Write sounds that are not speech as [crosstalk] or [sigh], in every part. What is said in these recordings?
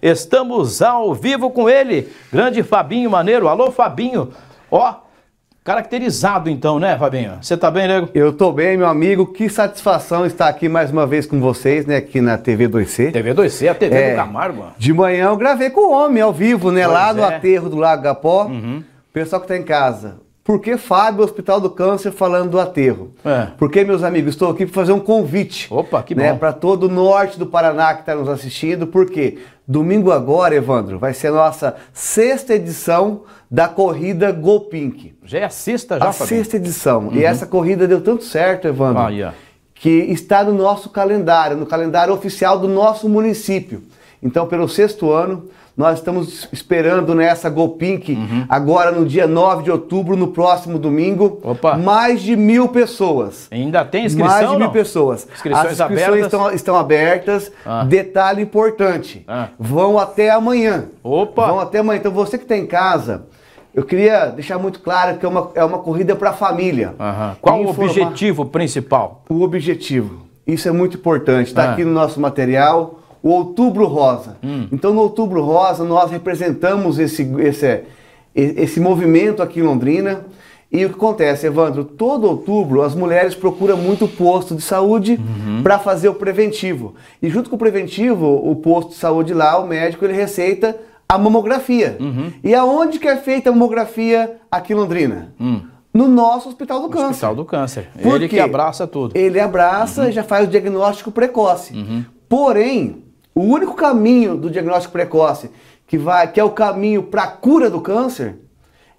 Estamos ao vivo com ele, grande Fabinho Maneiro. Alô, Fabinho. Ó, caracterizado então, né, Fabinho? Você tá bem, nego? Eu tô bem, meu amigo. Que satisfação estar aqui mais uma vez com vocês, né, aqui na TV 2C. TV 2C, a TV é, do Camargo. De manhã eu gravei com o homem ao vivo, né, pois lá é. no aterro do Lago Gapó. Uhum. Pessoal que tá em casa, por que Fábio, Hospital do Câncer, falando do aterro? É. Porque, meus amigos, estou aqui para fazer um convite. Opa, que né, bom. Né, para todo o norte do Paraná que está nos assistindo, por quê? Domingo agora, Evandro, vai ser a nossa sexta edição da corrida Go Pink. Já é a sexta, já, A Fabinho? sexta edição. Uhum. E essa corrida deu tanto certo, Evandro, ah, yeah. que está no nosso calendário, no calendário oficial do nosso município. Então, pelo sexto ano, nós estamos esperando nessa Golpink, uhum. agora no dia 9 de outubro, no próximo domingo, Opa. mais de mil pessoas. Ainda tem inscrição? Mais de mil não? pessoas. Inscrições As inscrições abertas? Estão, estão abertas. Ah. Detalhe importante: ah. vão até amanhã. Opa! Vão até amanhã. Então você que está em casa. Eu queria deixar muito claro que é uma, é uma corrida para a família. Uhum. Qual o objetivo principal? O objetivo. Isso é muito importante. Está uhum. Ah. aqui no nosso material o Outubro Rosa. Hum. Então, no Outubro Rosa, nós representamos esse, esse, esse movimento aqui em Londrina. E o que acontece, Evandro? Todo outubro as mulheres procuram muito posto de saúde uhum. para fazer o preventivo. E junto com o preventivo, o posto de saúde lá, o médico, ele receita a mamografia. Uhum. E aonde que é feita a mamografia aqui em Londrina? Uhum. No nosso Hospital do Câncer. Hospital do Câncer. Por ele quê? que abraça tudo. Ele abraça e uhum. já faz o diagnóstico precoce. Uhum. Porém, o único caminho do diagnóstico precoce, que, vai, que é o caminho para a cura do câncer,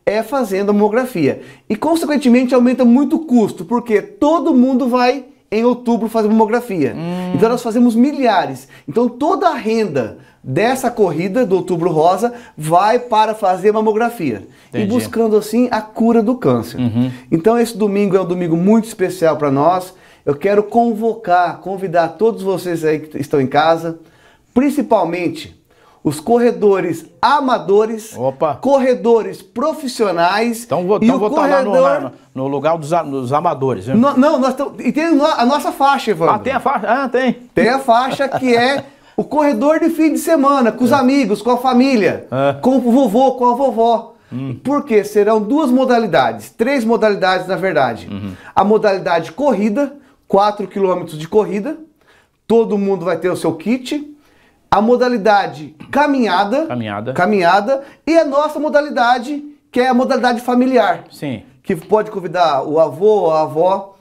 é fazendo a mamografia. E, consequentemente, aumenta muito o custo, porque todo mundo vai em outubro fazer mamografia. Hum. Então, nós fazemos milhares. Então, toda a renda dessa corrida do Outubro Rosa vai para fazer mamografia. Entendi. E buscando, assim, a cura do câncer. Uhum. Então, esse domingo é um domingo muito especial para nós. Eu quero convocar, convidar todos vocês aí que estão em casa, principalmente os corredores amadores, Opa. corredores profissionais. Então vou, então vou corredor... lá no, no, lugar dos, dos amadores. No, não, nós tamo, e tem a nossa faixa, Ivan. Ah, tem a faixa? Ah, tem. Tem a faixa que é o corredor de fim de semana, com os é. amigos, com a família, é. com o vovô, com a vovó. Hum. Porque serão duas modalidades, três modalidades na verdade. Uhum. A modalidade corrida, 4 quilômetros de corrida, todo mundo vai ter o seu kit, a modalidade caminhada, caminhada, caminhada e a nossa modalidade que é a modalidade familiar. Sim. Que pode convidar o avô, a avó.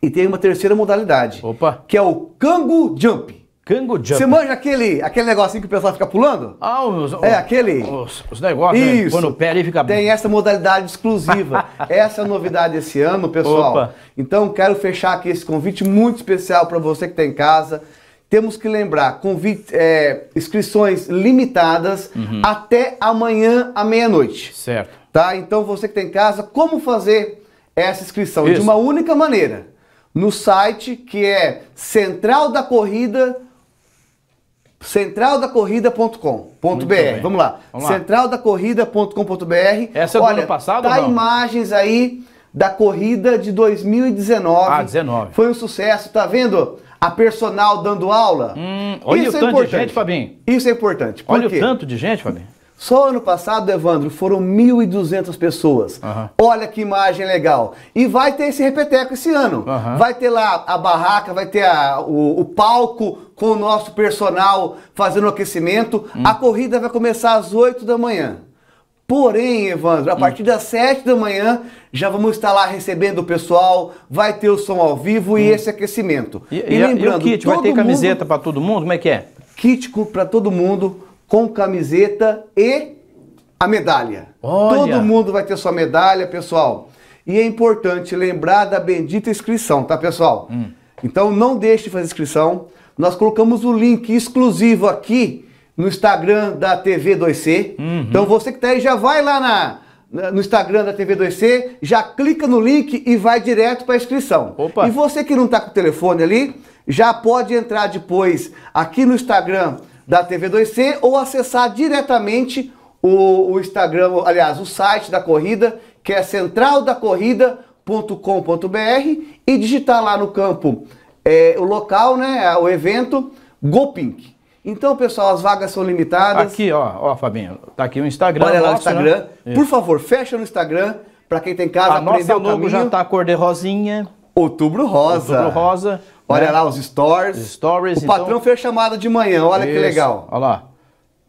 E tem uma terceira modalidade. Opa. Que é o cango jump. Cango jump. Você manja aquele, aquele negocinho que o pessoal fica pulando? Ah, os, é aquele. Os, os negócios. Né? Isso. Quando o pé e fica. Tem essa modalidade exclusiva. [laughs] essa é a novidade esse ano, pessoal. Opa. Então quero fechar aqui esse convite muito especial para você que está em casa temos que lembrar, convite, é, inscrições limitadas uhum. até amanhã à meia-noite. Certo. Tá? Então você que tem tá em casa, como fazer essa inscrição? Isso. De uma única maneira. No site que é central da corrida centraldacorrida.com.br. Vamos lá. lá. centraldacorrida.com.br. Essa é do Olha, ano passado, tá não? imagens aí da corrida de 2019. Ah, 19. Foi um sucesso, tá vendo? a personal dando aula. Hum, olha Isso o é tanto importante. de gente, Fabinho. Isso é importante. Por olha quê? o tanto de gente, Fabinho. Só ano passado, Evandro, foram 1.200 pessoas. Uhum. Olha que imagem legal. E vai ter esse repeteco esse ano. Uhum. Vai ter lá a barraca, vai ter a, o, o, palco com o nosso personal fazendo aquecimento. Hum. A corrida vai começar às 8 da manhã. Porém, Evandro, a hum. partir das 7 da manhã já vamos estar lá recebendo o pessoal, vai ter o som ao vivo hum. e esse aquecimento. E, e, e lembrando, e o kit, vai ter camiseta para todo mundo? Como é que é? Kit para todo mundo, com camiseta e a medalha. Olha. Todo mundo vai ter sua medalha, pessoal. E é importante lembrar da bendita inscrição, tá, pessoal? Hum. Então não deixe de fazer inscrição. Nós colocamos o link exclusivo aqui no Instagram da TV 2C. Uhum. Então você que está aí já vai lá na, no Instagram da TV 2C, já clica no link e vai direto para a inscrição. Opa. E você que não está com o telefone ali, já pode entrar depois aqui no Instagram da TV 2C ou acessar diretamente o, o Instagram, aliás, o site da corrida, que é centraldacorrida.com.br e digitar lá no campo é, o local, né, o evento, Gopink. Então, pessoal, as vagas são limitadas. Aqui, ó, ó, Fabinho, tá aqui o Instagram. Olha lá nosso, o né? Instagram. Né? Por favor, fecha no Instagram para quem tem casa. A nossa logo caminho. já tá cor de rosinha. Outubro rosa. Outubro rosa. Olha né? lá os stories. stories. O então... patrão fez chamada de manhã. Olha Isso. que legal. Olha lá.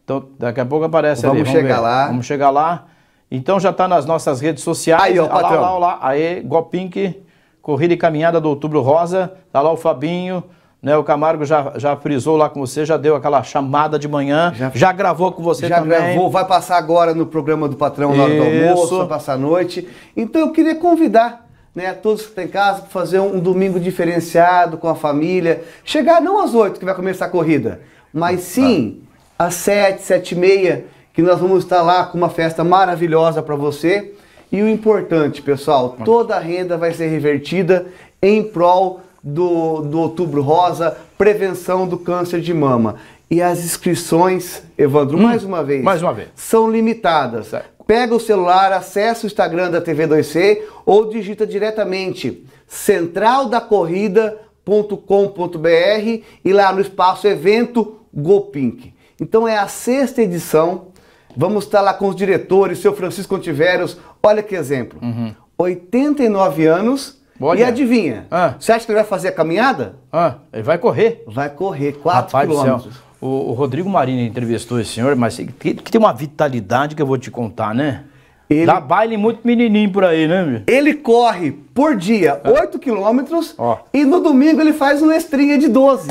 Então, daqui a pouco aparece Vamos ali. Vamos chegar ver. lá. Vamos chegar lá. Então já tá nas nossas redes sociais. Aí, ó, patrão. Olha lá, olha lá. Aí, Gopink, Corrida e Caminhada do Outubro Rosa. Tá lá o Fabinho. Né, o Camargo já, já frisou lá com você, já deu aquela chamada de manhã, já, já gravou com você já também. Já gravou, vai passar agora no programa do patrão na hora do almoço, vai passar a noite. Então eu queria convidar né, todos que estão em casa para fazer um domingo diferenciado com a família. Chegar não às 8 que vai começar a corrida, mas ah, sim ah. às 7, 7 e meia, que nós vamos estar lá com uma festa maravilhosa para você. E o importante, pessoal, toda a renda vai ser revertida em prol do, do Outubro Rosa, prevenção do câncer de mama. E as inscrições, Evandro, hum, mais uma vez, mais uma vez, são limitadas. Certo. Pega o celular, acessa o Instagram da TV2C ou digita diretamente centraldacorrida.com.br e lá no espaço evento GoPink. Então é a sexta edição. Vamos estar lá com os diretores, seu Francisco Tiveros. Olha que exemplo. Uhum. 89 anos Olha. E adivinha? Ah. Você acha que ele vai fazer a caminhada? Ah. Ele vai correr. Vai correr, 4 quilômetros. O, o, Rodrigo Marini entrevistou esse senhor, mas que, que tem uma vitalidade que eu vou te contar, né? Ele... Dá baile muito menininho por aí, né, meu? Ele corre por dia ah. 8 quilômetros oh. e no domingo ele faz uma estrinha de 12.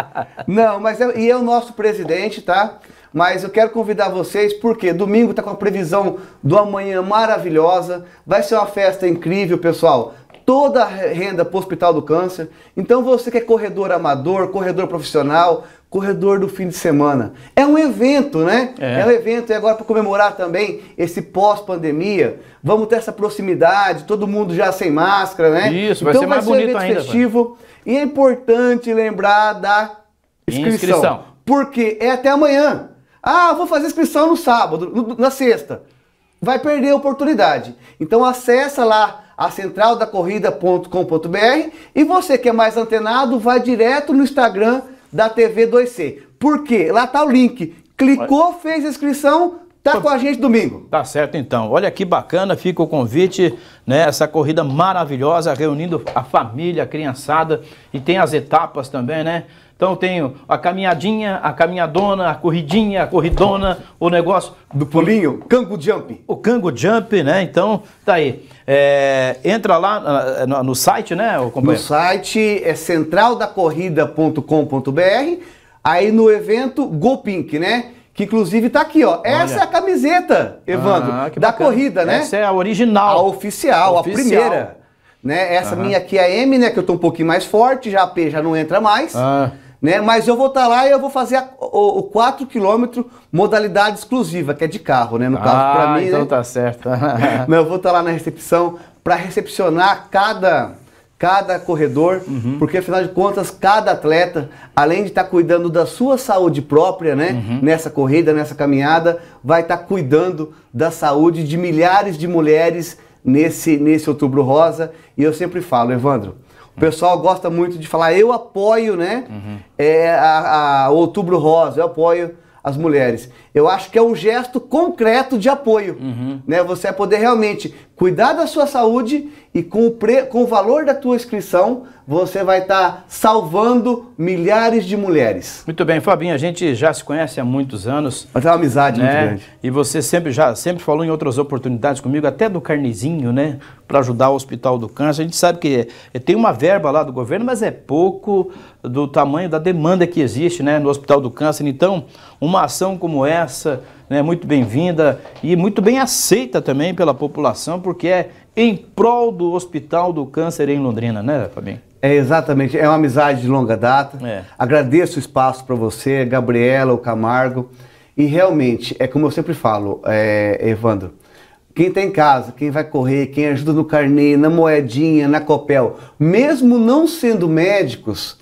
[laughs] Não, mas é, e é o nosso presidente, tá? Mas eu quero convidar vocês porque domingo tá com a previsão do amanhã maravilhosa. Vai ser uma festa incrível, pessoal toda a renda para o Hospital do Câncer. Então você que é corredor amador, corredor profissional, corredor do fim de semana. É um evento, né? É, é um evento. E agora para comemorar também esse pós-pandemia, vamos ter essa proximidade, todo mundo já sem máscara, né? Isso, vai então, ser mais vai ser bonito um evento ainda. Festivo, e é importante lembrar da inscrição, inscrição. Porque é até amanhã. Ah, vou fazer inscrição no sábado, na sexta. Vai perder a oportunidade. Então acessa lá a centraldacorrida.com.br e você que é mais antenado, vai direto no Instagram da TV 2C. Por quê? Lá tá o link. Clicou, fez inscrição, tá com a gente domingo. Tá certo então. Olha que bacana, fica o convite, né? Essa corrida maravilhosa, reunindo a família, a criançada e tem as etapas também, né? Então eu tenho a caminhadinha, a caminhadona, a corridinha, a corridona, o negócio. Do pulinho, cango jump. O cango jump, né? Então, tá aí. É, entra lá no, no site, né, No site é centraldacorrida.com.br, aí no evento Pink, né? Que inclusive tá aqui, ó. Olha. Essa é a camiseta, Evandro, ah, da bacana. corrida, né? Essa é a original. A oficial, oficial. a primeira. Né? Essa uhum. minha aqui é a M, né? Que eu tô um pouquinho mais forte, já a P já não entra mais. Ah né? Mas eu vou estar tá lá e eu vou fazer a, o, o 4 km modalidade exclusiva, que é de carro, né? No caso, ah, para mim. Então né? tá certo. [laughs] Mas eu vou estar tá lá na recepção para recepcionar cada cada corredor, uhum. porque afinal de contas, cada atleta, além de estar tá cuidando da sua saúde própria, né, uhum. nessa corrida, nessa caminhada, vai estar tá cuidando da saúde de milhares de mulheres nesse nesse Outubro Rosa, e eu sempre falo, Evandro, o pessoal gosta muito de falar, eu apoio, né? Uhum. É, a, a Outubro Rosa, eu apoio as mulheres. Eu acho que é um gesto concreto de apoio, uhum. né? Você é poder realmente cuidar da sua saúde e com o, pre... com o valor da tua inscrição, você vai estar tá salvando milhares de mulheres. Muito bem, Fabinho, a gente já se conhece há muitos anos. Mas é uma amizade né? muito é, grande. E você sempre já sempre falou em outras oportunidades comigo, até do carnezinho, né? Para ajudar o Hospital do Câncer. A gente sabe que é, tem uma verba lá do governo, mas é pouco do tamanho da demanda que existe né, no Hospital do Câncer. Então, uma ação como essa né, muito bem-vinda e muito bem aceita também pela população, porque é em prol do Hospital do Câncer em Londrina, né, Fabinho? É, exatamente. É uma amizade de longa data. É. Agradeço o espaço para você, Gabriela, o Camargo. E realmente, é como eu sempre falo, é, Evandro, quem está em casa, quem vai correr, quem ajuda no carnê, na moedinha, na copel, mesmo não sendo médicos,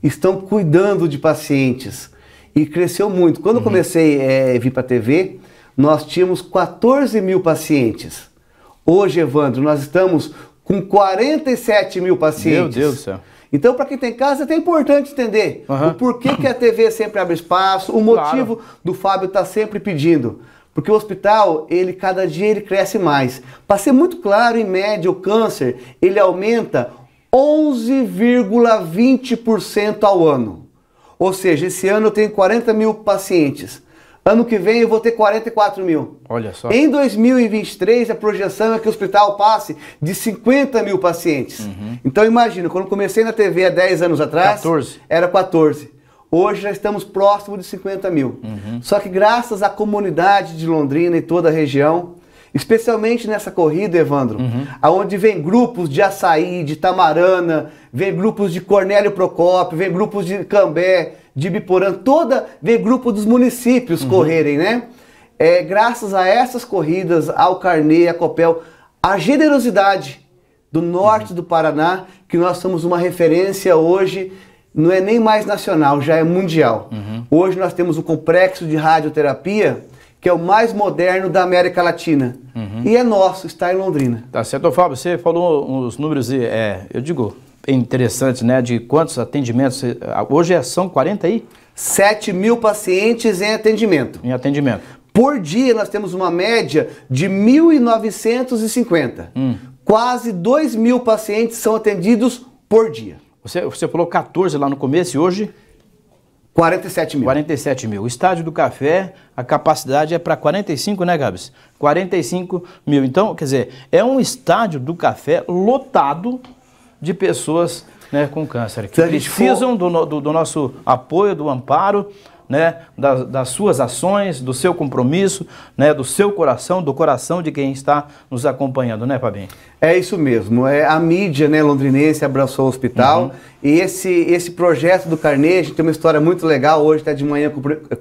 estão cuidando de pacientes e cresceu muito. Quando uhum. eu comecei a eh, é, vir para a TV, nós tínhamos 14 mil pacientes. Hoje, Evandro, nós estamos com 47 mil pacientes. Meu Deus do céu. Então, para quem tem casa, é importante entender uhum. o porquê que a TV sempre abre espaço, o motivo claro. do Fábio estar tá sempre pedindo. Porque o hospital, ele cada dia ele cresce mais. Para ser muito claro, em média, o câncer, ele aumenta 11,20% ao ano. Ou seja, esse ano eu tenho 40 mil pacientes. Ano que vem eu vou ter 44 mil. Olha só. Em 2023, a projeção é que o hospital passe de 50 mil pacientes. Uhum. Então imagina, quando comecei na TV há 10 anos atrás, 14. era 14. Hoje já estamos próximo de 50 mil. Uhum. Só que graças à comunidade de Londrina e toda a região, Especialmente nessa corrida, Evandro, uhum. aonde vem grupos de açaí, de tamarana, vem grupos de Cornélio Procópio, vem grupos de Cambé, de Biporã, toda vem grupo dos municípios uhum. correrem, né? É, graças a essas corridas, ao Carnê, a Copel, a generosidade do norte uhum. do Paraná, que nós somos uma referência hoje, não é nem mais nacional, já é mundial. Uhum. Hoje nós temos o complexo de radioterapia que é o mais moderno da América Latina. Uhum. E é nosso, está em Londrina. Tá certo, Fábio. Você falou os números, é, eu digo, interessantes, é interessante, né? De quantos atendimentos. Eh, hoje é, são 40 aí? 7 mil pacientes em atendimento. Em atendimento. Por dia nós temos uma média de 1.950. Hum. Quase 2 mil pacientes são atendidos por dia. Você, você falou 14 lá no começo e hoje? 47 mil. 47 mil. O Estádio do Café, a capacidade é para 45, né, Gabs? 45 mil. Então, quer dizer, é um estádio do café lotado de pessoas né, com câncer, que precisam for... do, do, do, nosso apoio, do amparo, né, das, das, suas ações, do seu compromisso, né, do seu coração, do coração de quem está nos acompanhando, né, Fabinho? É isso mesmo. É, a mídia né, londrinense abraçou o hospital uhum. e esse, esse projeto do Carnegie tem uma história muito legal. Hoje, até de manhã,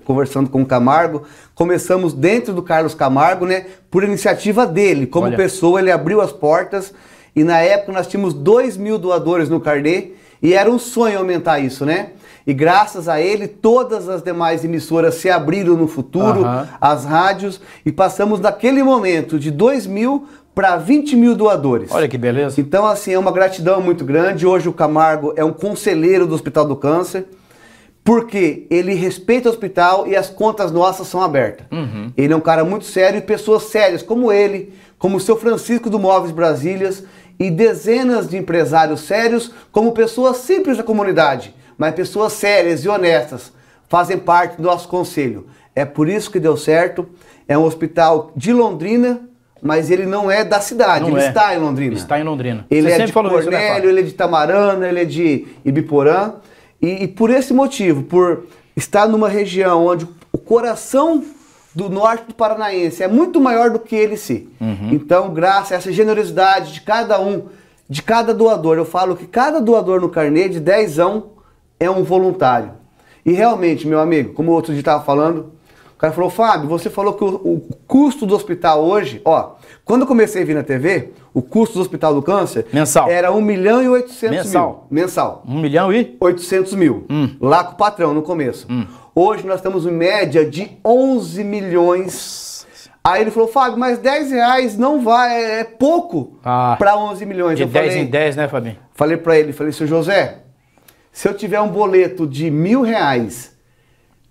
conversando com o Camargo, começamos dentro do Carlos Camargo, né, por iniciativa dele. Como Olha. pessoa, ele abriu as portas e na época nós tínhamos 2 mil doadores no Carnê e era um sonho aumentar isso, né? E graças a ele, todas as demais emissoras se abriram no futuro, uhum. as rádios, e passamos daquele momento de 2 mil para 20 mil doadores. Olha que beleza. Então, assim, é uma gratidão muito grande. Hoje o Camargo é um conselheiro do Hospital do Câncer, porque ele respeita o hospital e as contas nossas são abertas. Uhum. Ele é um cara muito sério e pessoas sérias como ele, como o seu Francisco do Móveis Brasílias e dezenas de empresários sérios, como pessoas simples da comunidade mas pessoas sérias e honestas fazem parte do nosso conselho. É por isso que deu certo. É um hospital de Londrina, mas ele não é da cidade, não ele é. está em Londrina. Está em Londrina. Ele Você é de Cornélio, isso, né, ele é de Tamarana, ele é de Ibiporã. E, e por esse motivo, por estar numa região onde o coração do norte do paranaense é muito maior do que ele se. Uhum. Então, graças a essa generosidade de cada um, de cada doador, eu falo que cada doador no carnê de 10 é um voluntário. E realmente, meu amigo, como o outro dia estava falando, o cara falou, Fábio, você falou que o, o, custo do hospital hoje, ó, quando eu comecei a vir na TV, o custo do hospital do câncer mensal. era 1 milhão e 800 mensal. mil. Mensal. 1 milhão e? 800 mil. Hum. Lá com o patrão, no começo. Hum. Hoje nós estamos em média de 11 milhões. Aí ele falou, Fábio, mas 10 reais não vai, é, é pouco ah, para 11 milhões. De eu 10 falei, em 10, né, Fabinho? Falei para ele, falei, seu José, se eu tiver um boleto de mil reais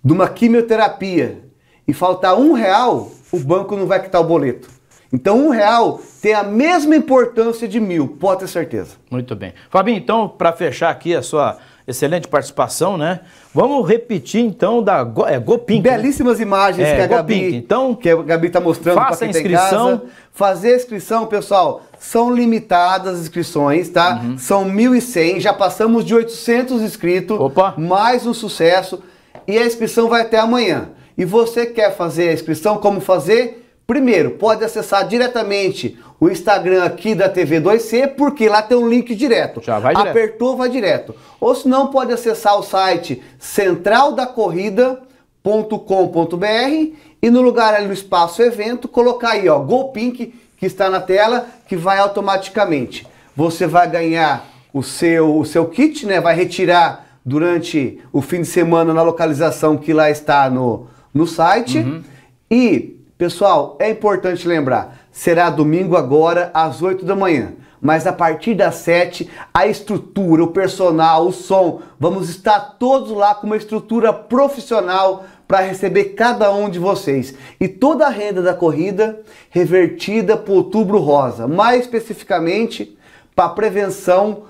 de uma quimioterapia e faltar um real, o banco não vai quitar o boleto. Então, um real tem a mesma importância de mil, pode ter certeza. Muito bem. Fabinho, então, para fechar aqui a sua excelente participação, né? Vamos repetir, então, da Go, é, Gopink. Né? Belíssimas né? imagens é, que a Gopink. Gabi, então, que a Gabi está mostrando para quem a tá inscrição. Tá casa. Fazer a inscrição, pessoal, são limitadas as inscrições, tá? Uhum. São 1.100, já passamos de 800 inscritos. Opa! Mais um sucesso. E a inscrição vai até amanhã. E você quer fazer a inscrição, como fazer? Primeiro, pode acessar diretamente o Instagram aqui da TV2C, porque lá tem um link direto. Já vai direto. Apertou, vai direto. Ou se não, pode acessar o site centraldacorrida.com.br e no lugar ali no espaço evento, colocar aí, ó, Golpink que está na tela, que vai automaticamente. Você vai ganhar o seu, o seu kit, né? Vai retirar durante o fim de semana na localização que lá está no, no site. Uhum. E, pessoal, é importante lembrar, será domingo agora às 8 da manhã. Mas a partir das 7, a estrutura, o personal, o som, vamos estar todos lá com uma estrutura profissional para receber cada um de vocês. E toda a renda da corrida revertida para o Outubro Rosa, mais especificamente para a prevenção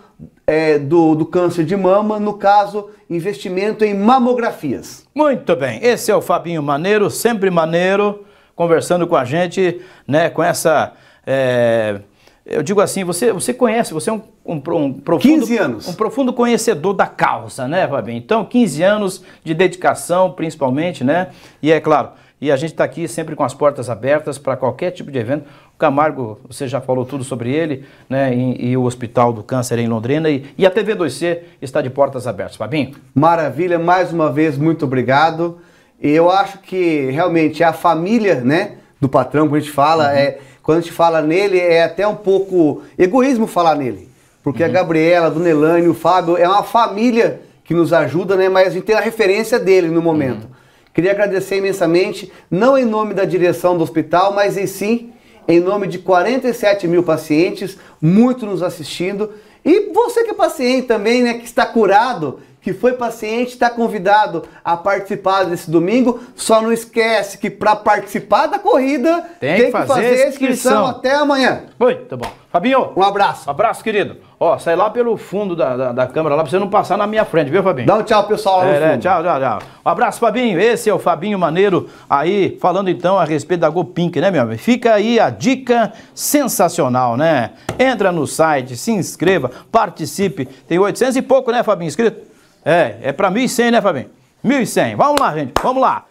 é, do, do câncer de mama, no caso, investimento em mamografias. Muito bem, esse é o Fabinho Maneiro, sempre maneiro, conversando com a gente, né, com essa. É eu digo assim, você, você conhece, você é um, um, um profundo, um profundo conhecedor da causa, né, Fabinho? Então, 15 anos de dedicação, principalmente, né? E é claro, e a gente está aqui sempre com as portas abertas para qualquer tipo de evento. O Camargo, você já falou tudo sobre ele, né? E, e o Hospital do Câncer em Londrina e, e a TV 2C está de portas abertas, Fabinho. Maravilha, mais uma vez, muito obrigado. E eu acho que realmente é a família, né? Do patrão que a gente fala, uhum. é quando a gente fala nele, é até um pouco egoísmo falar nele. Porque uhum. a Gabriela, a Dunelane, o Fábio, é uma família que nos ajuda, né? Mas a gente tem a referência dele no momento. Uhum. Queria agradecer imensamente, não em nome da direção do hospital, mas em sim em nome de 47 mil pacientes, muito nos assistindo. E você que é paciente também, né, que está curado, que foi paciente está convidado a participar desse domingo. Só não esquece que para participar da corrida tem, tem que, fazer, fazer a inscrição. até amanhã. tá bom. Fabinho, um abraço. abraço, querido. Ó, sai lá pelo fundo da, da, da, câmera lá pra você não passar na minha frente, viu, Fabinho? Dá um tchau, pessoal. Lá é, é, tchau, tchau, tchau. Um abraço, Fabinho. Esse é o Fabinho Maneiro aí, falando então a respeito da GoPink, né, meu amigo? Fica aí a dica sensacional, né? Entra no site, se inscreva, participe. Tem 800 e pouco, né, Fabinho? Inscrito? É, é para 1.100, né, Fabinho? 1.100. Vamos lá, gente, vamos lá.